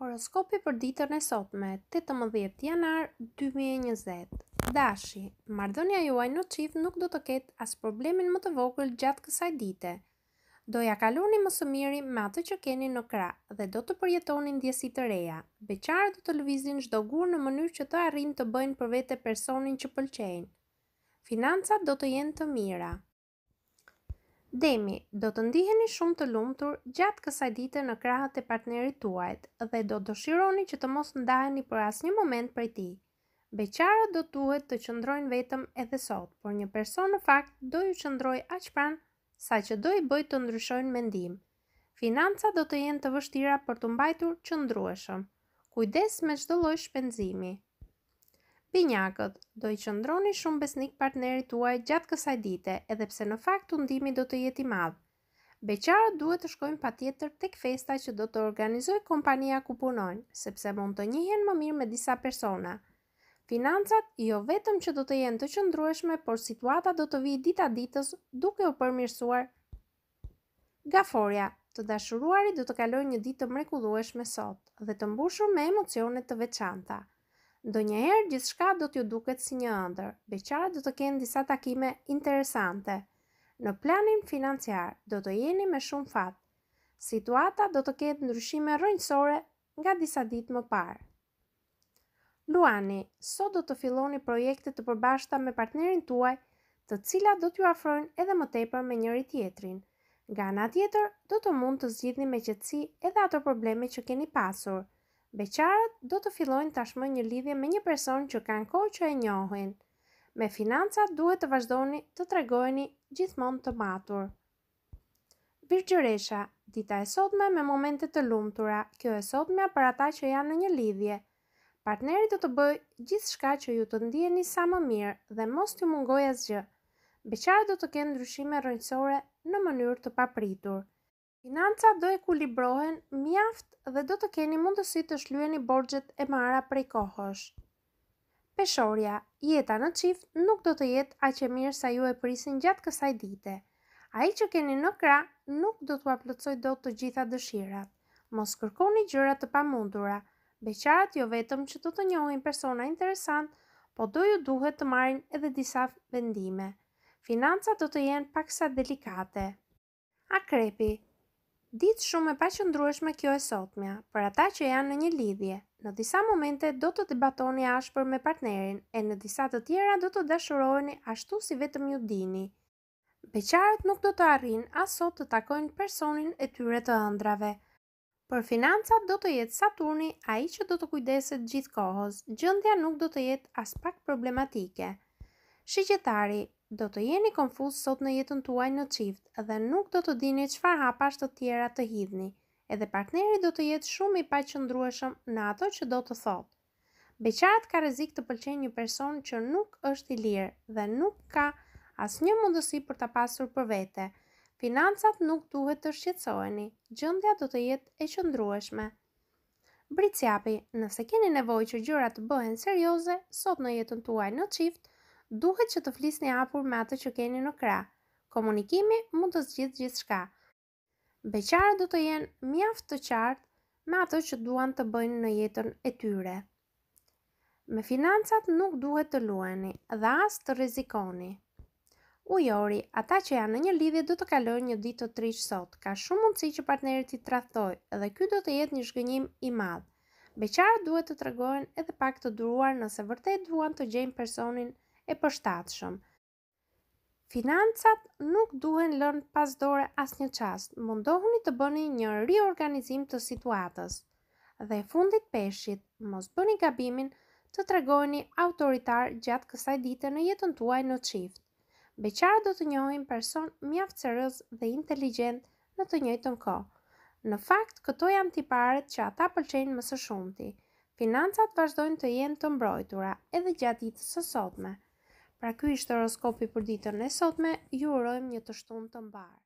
Horoskopi për ditën e sotme, 18 janar 2020. Dashi, mardonja juaj në çift nuk do të ketë as problemin më të vogël gjatë kësaj dite. Do ja kaloni më së miri me atë që keni në krah dhe do të përjetoni djesit të reja. Beqarët do të lëvizin çdo gur në mënyrë që të arrijnë të bëjnë për vete personin që pëlqejnë. Financat do të jenë të mira. Demi, do të ndiheni shumë të lumtur gjatë kësaj dite në krahët e partnerit tuajt dhe do dëshironi që të mos ndaheni për asnjë moment prej tij. Beqara do duhet të qëndrojnë vetëm edhe sot, por një person në fakt do ju qëndroj aq pranë sa që do i bëjt të ndryshojnë mendim. Financa do të jenë të vështira për të mbajtur qëndrueshëm. Kujdes me çdo lloj shpenzimi. Pinjakët, do i qëndroni shumë besnik partnerit tuaj gjatë kësaj dite, edhe pse në fakt të ndimi do të jeti madhë. Beqarët duhet të shkojnë pa tjetër tek festa që do të organizoj kompania ku punojnë, sepse mund të njëhen më mirë me disa persona. Financat, jo vetëm që do të jenë të qëndrueshme, por situata do të vijë dita ditës duke u përmirësuar. Gaforia, të dashuruari do të kaloj një ditë mrekullueshme sot dhe të mbushur me emocionet të veçanta. Ndo njëherë gjithë shka do t'ju duket si një ndër, beqarë do të kenë disa takime interesante. Në planin financiar do të jeni me shumë fatë. Situata do të ketë ndryshime rëjnësore nga disa ditë më parë. Luani, sot do të filloni projekte të përbashta me partnerin tuaj, të cilat do t'ju afrojnë edhe më tepër me njëri tjetrin. Nga ana tjetër, do të mund të zgjidhni me qetësi edhe ato probleme që keni pasur – Beqarët do të fillojnë tashmë një lidhje me një person që kanë kohë që e njohin. Me financat duhet të vazhdoni të tregojni gjithmonë të matur. Virgjëresha, dita e sotme me momente të lumtura, kjo e sotme për ata që janë në një lidhje. Partneri do të bëj gjithë shka që ju të ndjeni sa më mirë dhe mos të mungoj asgjë. Beqarët do të kenë ndryshime rëndësore në mënyrë të papritur. Financat do e kulibrohen, mjaft dhe do të keni mundësi të shlyeni borgjet e mara prej kohësh. Peshorja, jeta në qift nuk do të jetë e mirë sa ju e prisin gjatë kësaj dite. A i që keni në kra, nuk do të aplëcoj do të gjitha dëshirat. Mos kërkoni gjyra të pamundura, beqarat jo vetëm që do të njohin persona interesant, po do ju duhet të marrin edhe disa vendime. Financat do të jenë paksa delikate. Akrepi, Ditë shumë e paqëndrueshme kjo e sotmja, për ata që janë në një lidhje. Në disa momente do të debatoni ashpër me partnerin e në disa të tjera do të dashuroheni ashtu si vetëm ju dini. Beqarët nuk do të arrin as sot të takojnë personin e tyre të ëndrave. Për financat do të jetë Saturni, ai që do të kujdeset gjithkohës. Gjendja nuk do të jetë as pak problematike. Shqetari, do të jeni konfuz sot në jetën tuaj në çift dhe nuk do të dini çfarë hapash të tjera të hidhni. Edhe partneri do të jetë shumë i paqëndrueshëm në ato që do të thotë. Beqarat ka rrezik të pëlqen një person që nuk është i lirë dhe nuk ka asnjë mundësi për ta pasur për vete. Financat nuk duhet të shqetësoheni. Gjendja do të jetë e qëndrueshme. Britsjapi, nëse keni nevojë që gjërat të bëhen serioze sot në jetën tuaj në çift, duhet që të flisni hapur me atë që keni në krah. Komunikimi mund të zgjidhë gjithçka. Beqarët do të jenë mjaft të qartë me atë që duan të bëjnë në jetën e tyre. Me financat nuk duhet të lueni dhe as të rizikoni. Ujori, ata që janë në një lidhje do të kalojnë një ditë të trishë sot. Ka shumë mundësi që partnerit i trathoj dhe ky do të jetë një shgënjim i madhë. Beqarët duhet të tragojnë edhe pak të duruar nëse vërtet duan të gjejnë personin të e përshtatshëm. Financat nuk duhen lënë pas dore as një qast, mundohuni të bëni një riorganizim të situatës. Dhe fundit peshit, mos bëni gabimin të tregojni autoritar gjatë kësaj dite në jetën tuaj në qift. Beqarë do të njojnë person mjaftë serios dhe inteligent në të njëjtën kohë. Në fakt, këto janë tiparet që ata pëlqejnë më së shumti. Financat vazhdojnë të jenë të mbrojtura edhe gjatë ditës së sotme. Pra kjo ishtë horoskopi për ditën e sotme, ju urojmë një të shtunë të mbarë.